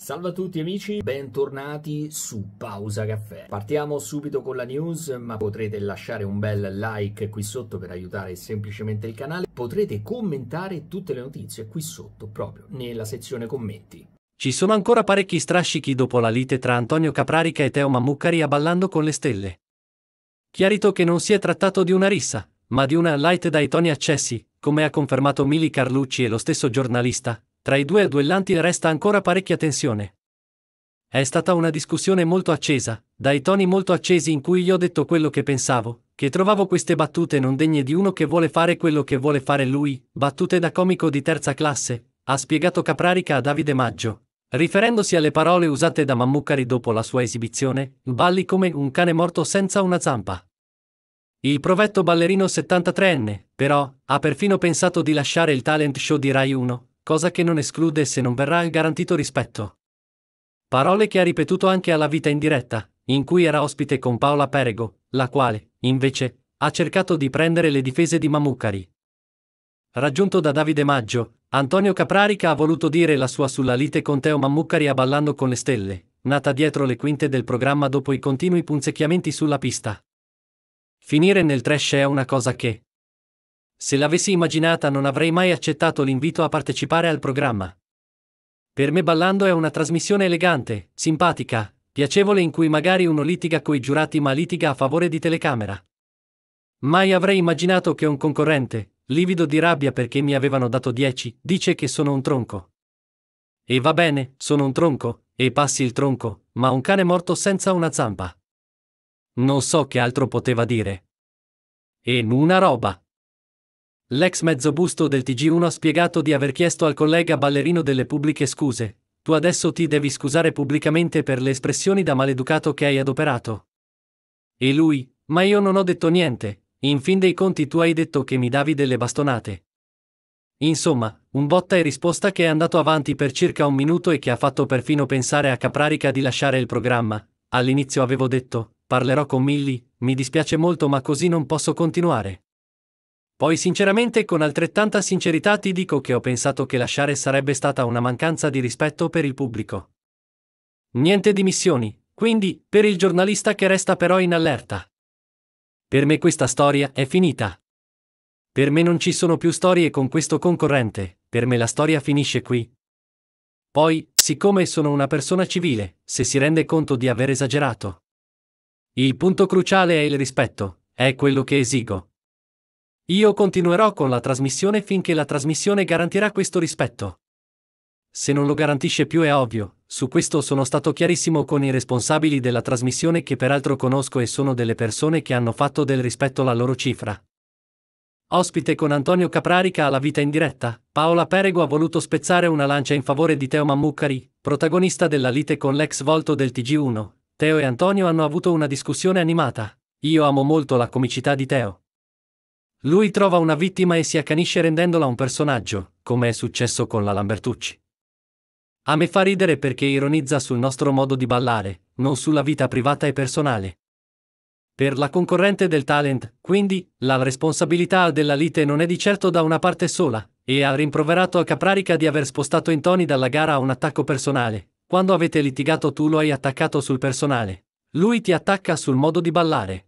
Salve a tutti amici, bentornati su Pausa Caffè. Partiamo subito con la news, ma potrete lasciare un bel like qui sotto per aiutare semplicemente il canale. Potrete commentare tutte le notizie qui sotto, proprio nella sezione commenti. Ci sono ancora parecchi strascichi dopo la lite tra Antonio Caprarica e Teo Mammucari a ballando con le stelle. Chiarito che non si è trattato di una rissa, ma di una light dai toni accessi, come ha confermato Mili Carlucci e lo stesso giornalista, tra i due duellanti resta ancora parecchia tensione. È stata una discussione molto accesa, dai toni molto accesi in cui io ho detto quello che pensavo, che trovavo queste battute non degne di uno che vuole fare quello che vuole fare lui, battute da comico di terza classe, ha spiegato Caprarica a Davide Maggio. Riferendosi alle parole usate da Mammucari dopo la sua esibizione, balli come un cane morto senza una zampa. Il provetto ballerino 73enne, però, ha perfino pensato di lasciare il talent show di Rai 1, cosa che non esclude se non verrà il garantito rispetto. Parole che ha ripetuto anche alla vita in diretta, in cui era ospite con Paola Perego, la quale, invece, ha cercato di prendere le difese di Mamucari. Raggiunto da Davide Maggio, Antonio Caprarica ha voluto dire la sua sulla lite con Teo Mammucari a Ballando con le Stelle, nata dietro le quinte del programma dopo i continui punzecchiamenti sulla pista. Finire nel trash è una cosa che, se l'avessi immaginata non avrei mai accettato l'invito a partecipare al programma. Per me Ballando è una trasmissione elegante, simpatica, piacevole in cui magari uno litiga coi giurati ma litiga a favore di telecamera. Mai avrei immaginato che un concorrente, livido di rabbia perché mi avevano dato 10, dice che sono un tronco. E va bene, sono un tronco, e passi il tronco, ma un cane morto senza una zampa. Non so che altro poteva dire. E una roba. L'ex mezzo busto del TG1 ha spiegato di aver chiesto al collega ballerino delle pubbliche scuse. Tu adesso ti devi scusare pubblicamente per le espressioni da maleducato che hai adoperato. E lui, ma io non ho detto niente, in fin dei conti tu hai detto che mi davi delle bastonate. Insomma, un botta e risposta che è andato avanti per circa un minuto e che ha fatto perfino pensare a Caprarica di lasciare il programma. All'inizio avevo detto, parlerò con Milly, mi dispiace molto ma così non posso continuare. Poi sinceramente con altrettanta sincerità ti dico che ho pensato che lasciare sarebbe stata una mancanza di rispetto per il pubblico. Niente dimissioni, quindi, per il giornalista che resta però in allerta. Per me questa storia è finita. Per me non ci sono più storie con questo concorrente, per me la storia finisce qui. Poi, siccome sono una persona civile, se si rende conto di aver esagerato. Il punto cruciale è il rispetto, è quello che esigo, io continuerò con la trasmissione finché la trasmissione garantirà questo rispetto. Se non lo garantisce più è ovvio, su questo sono stato chiarissimo con i responsabili della trasmissione che peraltro conosco e sono delle persone che hanno fatto del rispetto la loro cifra. Ospite con Antonio Caprarica alla vita in diretta, Paola Perego ha voluto spezzare una lancia in favore di Teo Mammucari, protagonista della lite con l'ex volto del TG1. Teo e Antonio hanno avuto una discussione animata. Io amo molto la comicità di Teo. Lui trova una vittima e si accanisce rendendola un personaggio, come è successo con la Lambertucci. A me fa ridere perché ironizza sul nostro modo di ballare, non sulla vita privata e personale. Per la concorrente del talent, quindi, la responsabilità della lite non è di certo da una parte sola, e ha rimproverato a Caprarica di aver spostato Intoni dalla gara a un attacco personale. Quando avete litigato tu lo hai attaccato sul personale. Lui ti attacca sul modo di ballare.